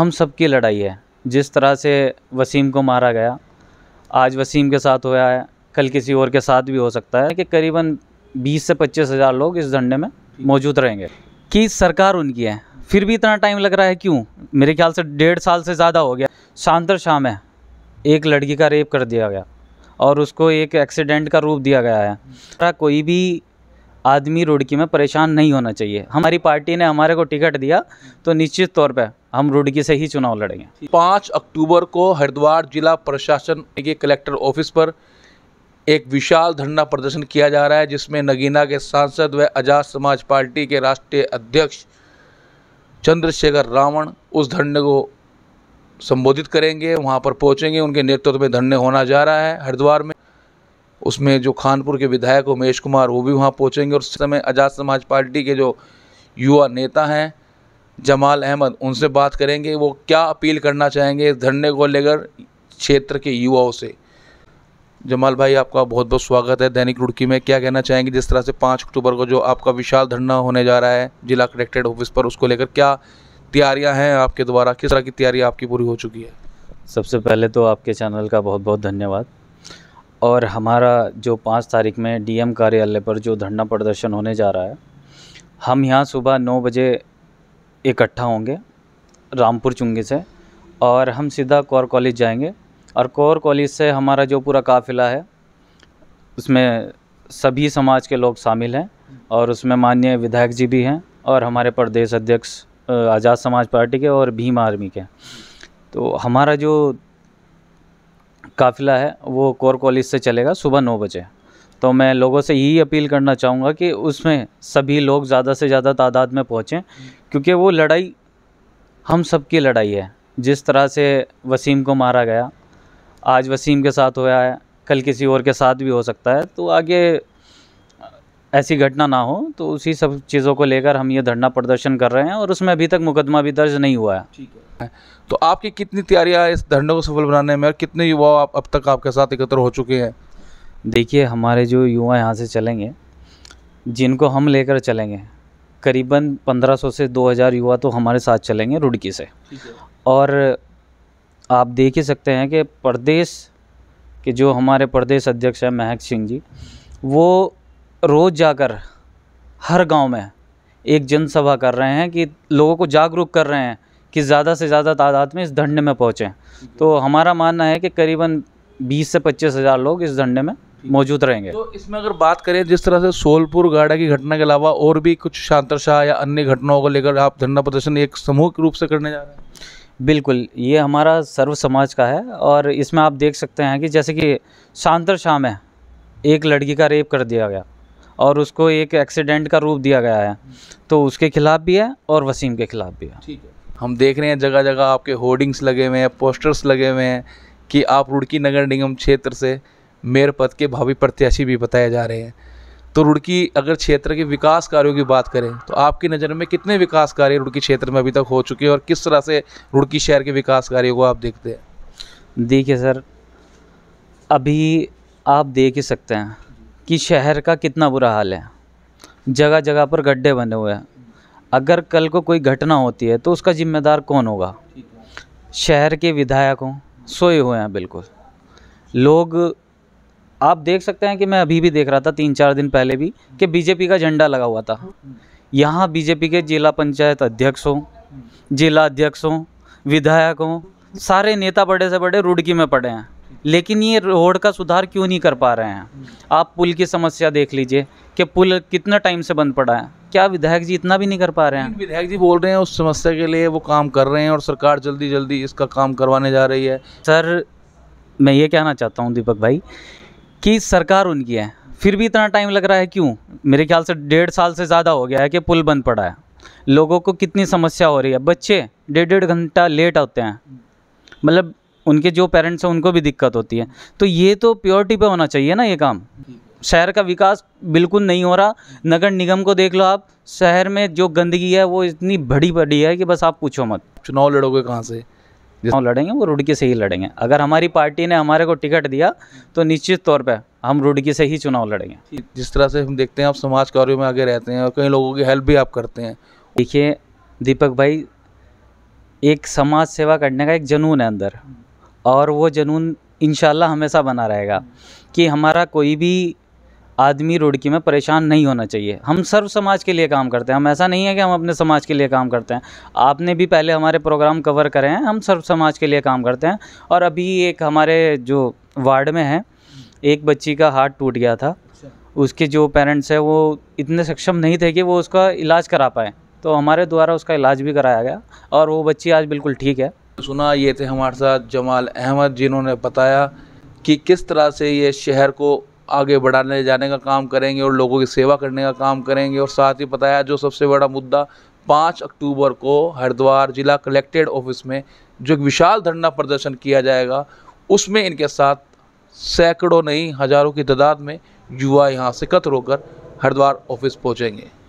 हम सब की लड़ाई है जिस तरह से वसीम को मारा गया आज वसीम के साथ होया है कल किसी और के साथ भी हो सकता है कि करीबन 20 से पच्चीस हज़ार लोग इस झंडे में मौजूद रहेंगे कि सरकार उनकी है फिर भी इतना टाइम लग रहा है क्यों मेरे ख्याल से डेढ़ साल से ज़्यादा हो गया शांतर शाम है एक लड़की का रेप कर दिया गया और उसको एक एक्सीडेंट का रूप दिया गया है कोई भी आदमी रुड़की में परेशान नहीं होना चाहिए हमारी पार्टी ने हमारे को टिकट दिया तो निश्चित तौर पर हम रुड़की से ही चुनाव लड़ेंगे पाँच अक्टूबर को हरिद्वार जिला प्रशासन के कलेक्टर ऑफिस पर एक विशाल धरना प्रदर्शन किया जा रहा है जिसमें नगीना के सांसद व आजाद समाज पार्टी के राष्ट्रीय अध्यक्ष चंद्रशेखर रावण उस धरने को संबोधित करेंगे वहां पर पहुंचेंगे उनके नेतृत्व में धरने होना जा रहा है हरिद्वार में उसमें जो खानपुर के विधायक उमेश कुमार वो भी वहाँ पहुँचेंगे और उस समय आज़ाद समाज पार्टी के जो युवा नेता हैं जमाल अहमद उनसे बात करेंगे वो क्या अपील करना चाहेंगे इस धरने को लेकर क्षेत्र के युवाओं से जमाल भाई आपका बहुत बहुत स्वागत है दैनिक रुड़की में क्या कहना चाहेंगे जिस तरह से पाँच अक्टूबर को जो आपका विशाल धरना होने जा रहा है जिला कलेक्ट्रेट ऑफिस पर उसको लेकर क्या तैयारियां हैं आपके द्वारा किस तरह की तैयारी आपकी पूरी हो चुकी है सबसे पहले तो आपके चैनल का बहुत बहुत धन्यवाद और हमारा जो पाँच तारीख में डीएम कार्यालय पर जो धरना प्रदर्शन होने जा रहा है हम यहाँ सुबह नौ बजे इकट्ठा होंगे रामपुर चुंगी से और हम सीधा कौर कॉलेज जाएंगे और कौर कॉलेज से हमारा जो पूरा काफ़िला है उसमें सभी समाज के लोग शामिल हैं और उसमें माननीय विधायक जी भी हैं और हमारे प्रदेश अध्यक्ष आज़ाद समाज पार्टी के और भीम आर्मी के तो हमारा जो काफ़िला है वो कोर कॉलेज से चलेगा सुबह नौ बजे तो मैं लोगों से यही अपील करना चाहूँगा कि उसमें सभी लोग ज़्यादा से ज़्यादा तादाद में पहुँचें क्योंकि वो लड़ाई हम सब की लड़ाई है जिस तरह से वसीम को मारा गया आज वसीम के साथ होया है कल किसी और के साथ भी हो सकता है तो आगे ऐसी घटना ना हो तो उसी सब चीज़ों को लेकर हम ये धरना प्रदर्शन कर रहे हैं और उसमें अभी तक मुकदमा भी दर्ज नहीं हुआ है ठीक है तो आपकी कितनी तैयारियां इस धरने को सफल बनाने में और कितने युवा आप अब तक आपके साथ एकत्र हो चुके हैं देखिए हमारे जो युवा यहाँ से चलेंगे जिनको हम लेकर चलेंगे करीबन 1500 से 2000 युवा तो हमारे साथ चलेंगे रुड़की से और आप देख ही सकते हैं कि प्रदेश के जो हमारे प्रदेश अध्यक्ष हैं महक सिंह जी वो रोज़ जाकर हर गांव में एक जनसभा कर रहे हैं कि लोगों को जागरूक कर रहे हैं कि ज़्यादा से ज़्यादा तादाद में इस धंधे में पहुँचें तो हमारा मानना है कि करीबन बीस से पच्चीस हज़ार लोग इस धंधे में मौजूद रहेंगे तो इसमें अगर बात करें जिस तरह से सोलपुर गाड़ा की घटना के अलावा और भी कुछ शांतर शाह या अन्य घटनाओं को लेकर आप धरना प्रदर्शन एक समूह के रूप से करने जा रहे हैं बिल्कुल ये हमारा सर्व समाज का है और इसमें आप देख सकते हैं कि जैसे कि शांतर शाह में एक लड़की का रेप कर दिया गया और उसको एक एक्सीडेंट का रूप दिया गया है तो उसके खिलाफ भी है और वसीम के खिलाफ भी है ठीक है हम देख रहे हैं जगह जगह आपके होर्डिंग्स लगे हुए हैं पोस्टर्स लगे हुए हैं कि आप रुड़की नगर निगम क्षेत्र से मेयर पद के भावी प्रत्याशी भी बताए जा रहे हैं तो रुड़की अगर क्षेत्र के विकास कार्यों की बात करें तो आपकी नज़र में कितने विकास कार्य रुड़की क्षेत्र में अभी तक हो चुके हैं और किस तरह से रुड़की शहर के विकास कार्यों को आप देखते हैं देखिए सर अभी आप देख ही सकते हैं कि शहर का कितना बुरा हाल है जगह जगह पर गड्ढे बने हुए हैं अगर कल को कोई घटना होती है तो उसका जिम्मेदार कौन होगा शहर के विधायकों सोए हुए हैं बिल्कुल लोग आप देख सकते हैं कि मैं अभी भी देख रहा था तीन चार दिन पहले भी कि बीजेपी का झंडा लगा हुआ था यहाँ बीजेपी के जिला पंचायत अध्यक्ष हों जिला अध्यक्ष विधायक विधायकों सारे नेता बड़े से बड़े रुड़की में पड़े हैं लेकिन ये रोड का सुधार क्यों नहीं कर पा रहे हैं आप पुल की समस्या देख लीजिए कि पुल कितना टाइम से बंद पड़ा है क्या विधायक जी इतना भी नहीं कर पा रहे हैं विधायक जी बोल रहे हैं उस समस्या के लिए वो काम कर रहे हैं और सरकार जल्दी जल्दी इसका काम करवाने जा रही है सर मैं ये कहना चाहता हूँ दीपक भाई कि सरकार उनकी है फिर भी इतना टाइम लग रहा है क्यों मेरे ख्याल से डेढ़ साल से ज़्यादा हो गया है कि पुल बंद पड़ा है लोगों को कितनी समस्या हो रही है बच्चे डेढ़ डेढ़ घंटा लेट होते हैं मतलब उनके जो पेरेंट्स हैं उनको भी दिक्कत होती है तो ये तो प्योरिटी पे होना चाहिए ना ये काम शहर का विकास बिल्कुल नहीं हो रहा नगर निगम को देख लो आप शहर में जो गंदगी है वो इतनी बड़ी बड़ी है कि बस आप पूछो मत चुनाव लड़ोगे कहाँ से चुनाव लड़ेंगे वो रुड़की से ही लड़ेंगे अगर हमारी पार्टी ने हमारे को टिकट दिया तो निश्चित तौर पर हम रुड़की से ही चुनाव लड़ेंगे जिस तरह से हम देखते हैं आप समाज कार्यों में आगे रहते हैं और कई लोगों की हेल्प भी आप करते हैं देखिए दीपक भाई एक समाज सेवा करने का एक जुनून है अंदर और वो जुनून इन हमेशा बना रहेगा कि हमारा कोई भी आदमी रुड़की में परेशान नहीं होना चाहिए हम सर्व समाज के लिए काम करते हैं हम ऐसा नहीं है कि हम अपने समाज के लिए काम करते हैं आपने भी पहले हमारे प्रोग्राम कवर करे हैं हम सर्व समाज के लिए काम करते हैं और अभी एक हमारे जो वार्ड में है एक बच्ची का हाथ टूट गया था अच्छा। उसके जो पेरेंट्स हैं वो इतने सक्षम नहीं थे कि वो उसका इलाज करा पाए तो हमारे द्वारा उसका इलाज भी कराया गया और वो बच्ची आज बिल्कुल ठीक है सुना ये थे हमारे साथ जमाल अहमद जिन्होंने बताया कि किस तरह से ये शहर को आगे बढ़ाने जाने का काम करेंगे और लोगों की सेवा करने का काम करेंगे और साथ ही बताया जो सबसे बड़ा मुद्दा पाँच अक्टूबर को हरिद्वार जिला कलेक्ट्रेट ऑफिस में जो एक विशाल धरना प्रदर्शन किया जाएगा उसमें इनके साथ सैकड़ों नहीं हज़ारों की तादाद में युवा यहाँ से कतर होकर हरिद्वार ऑफिस पहुँचेंगे